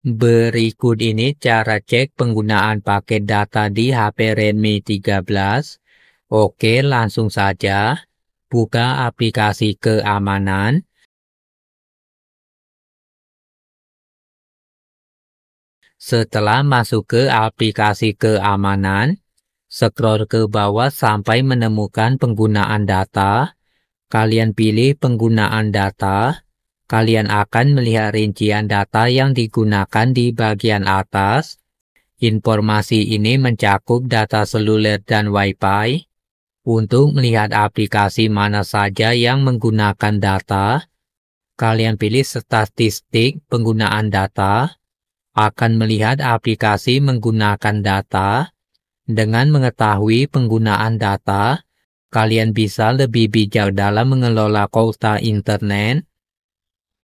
Berikut ini cara cek penggunaan paket data di HP Redmi 13. Oke, langsung saja. Buka aplikasi keamanan. Setelah masuk ke aplikasi keamanan, scroll ke bawah sampai menemukan penggunaan data. Kalian pilih penggunaan data. Kalian akan melihat rincian data yang digunakan di bagian atas. Informasi ini mencakup data seluler dan Wi-Fi. Untuk melihat aplikasi mana saja yang menggunakan data, kalian pilih statistik penggunaan data. Akan melihat aplikasi menggunakan data. Dengan mengetahui penggunaan data, kalian bisa lebih bijak dalam mengelola kota internet